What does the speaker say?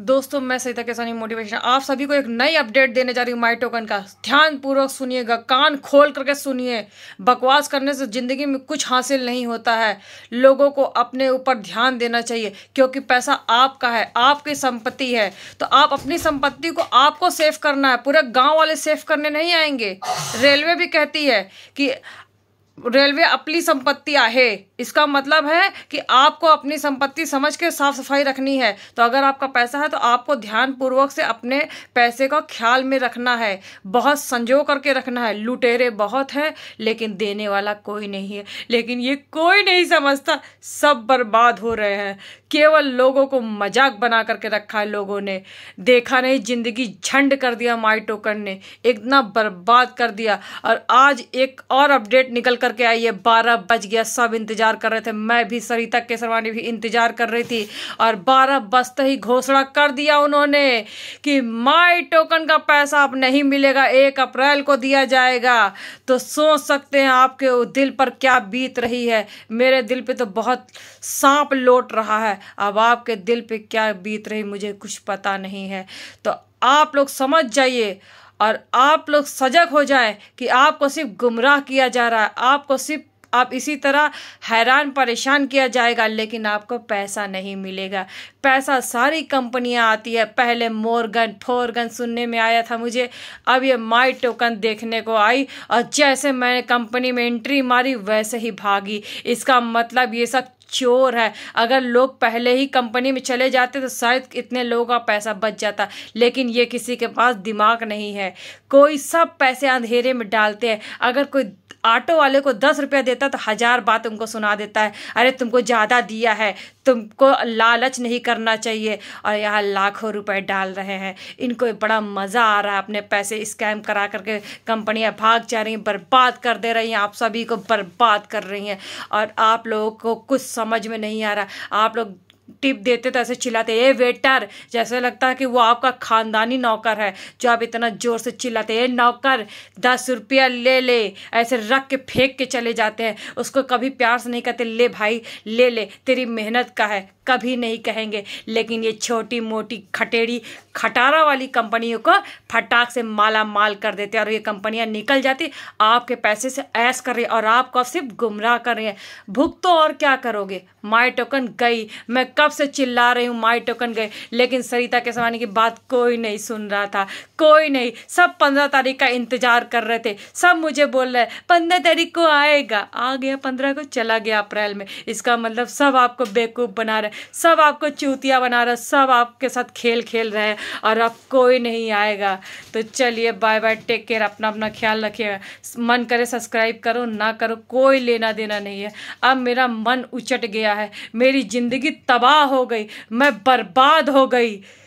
दोस्तों मैं सहिता केसानी मोटिवेशन आप सभी को एक नई अपडेट देने जा रही हूँ माइटोकन का ध्यान पूर्वक सुनिएगा कान खोल करके सुनिए बकवास करने से ज़िंदगी में कुछ हासिल नहीं होता है लोगों को अपने ऊपर ध्यान देना चाहिए क्योंकि पैसा आपका है आपकी संपत्ति है तो आप अपनी संपत्ति को आपको सेफ करना है पूरे गाँव वाले सेफ करने नहीं आएंगे रेलवे भी कहती है कि रेलवे अपनी संपत्ति आहे इसका मतलब है कि आपको अपनी संपत्ति समझ के साफ सफाई रखनी है तो अगर आपका पैसा है तो आपको ध्यानपूर्वक से अपने पैसे का ख्याल में रखना है बहुत संजो करके रखना है लुटेरे बहुत हैं लेकिन देने वाला कोई नहीं है लेकिन ये कोई नहीं समझता सब बर्बाद हो रहे हैं केवल लोगों को मजाक बना करके रखा है लोगों ने देखा नहीं जिंदगी झंड कर दिया माई टोकन ने इतना बर्बाद कर दिया और आज एक और अपडेट निकल कर करके आई है बारह बज गया सब इंतजार कर रहे थे मैं भी सरिता केसरवानी भी इंतजार कर रही थी और बारह बजते ही घोषणा कर दिया उन्होंने कि माई टोकन का पैसा आप नहीं मिलेगा एक अप्रैल को दिया जाएगा तो सोच सकते हैं आपके दिल पर क्या बीत रही है मेरे दिल पे तो बहुत सांप लौट रहा है अब आपके दिल पे क्या बीत रही मुझे कुछ पता नहीं है तो आप लोग समझ जाइए और आप लोग सजग हो जाए कि आपको सिर्फ गुमराह किया जा रहा है आपको सिर्फ आप इसी तरह हैरान परेशान किया जाएगा लेकिन आपको पैसा नहीं मिलेगा पैसा सारी कंपनियां आती है पहले मोरगन फोरगन सुनने में आया था मुझे अब ये माई टोकन देखने को आई और जैसे मैंने कंपनी में एंट्री मारी वैसे ही भागी इसका मतलब ये सब चोर है अगर लोग पहले ही कंपनी में चले जाते तो शायद इतने लोगों का पैसा बच जाता लेकिन ये किसी के पास दिमाग नहीं है कोई सब पैसे अंधेरे में डालते हैं अगर कोई ऑटो वाले को दस रुपया देता तो हज़ार बात उनको सुना देता है अरे तुमको ज़्यादा दिया है तुमको लालच नहीं करना चाहिए और यहाँ लाखों रुपए डाल रहे हैं इनको बड़ा मज़ा आ रहा है अपने पैसे स्कैम करा करके कंपनियाँ भाग जा रही हैं बर्बाद कर दे रही हैं आप सभी को बर्बाद कर रही हैं और आप लोगों को कुछ समझ में नहीं आ रहा आप लोग टिप देते तो ऐसे चिल्लाते ए वेटर जैसे लगता है कि वो आपका खानदानी नौकर है जो आप इतना ज़ोर से चिल्लाते ए नौकर दस रुपया ले ले ऐसे रख के फेंक के चले जाते हैं उसको कभी प्यार से नहीं कहते ले भाई ले ले तेरी मेहनत का है कभी नहीं कहेंगे लेकिन ये छोटी मोटी खटेड़ी खटारा वाली कंपनियों को फटाक से माला माल कर देते हैं और ये कंपनियां निकल जाती आपके पैसे से ऐस कर रही है और आपको सिर्फ गुमराह कर रही हैं भुगतो और क्या करोगे माई टोकन गई मैं कब से चिल्ला रही हूँ माई टोकन गए लेकिन सरिता के समाने की बात कोई नहीं सुन रहा था कोई नहीं सब पंद्रह तारीख का इंतजार कर रहे थे सब मुझे बोल रहे पंद्रह तारीख को आएगा आ गया पंद्रह को चला गया अप्रैल में इसका मतलब सब आपको बेवकूफ़ बना रहे सब आपको चूतिया बना रहे सब आपके साथ खेल खेल रहे हैं और अब कोई नहीं आएगा तो चलिए बाय बाय टेक केयर अपना अपना ख्याल रखिएगा मन करे सब्सक्राइब करो ना करो कोई लेना देना नहीं है अब मेरा मन उचट गया है मेरी ज़िंदगी तब तबाह हो गई मैं बर्बाद हो गई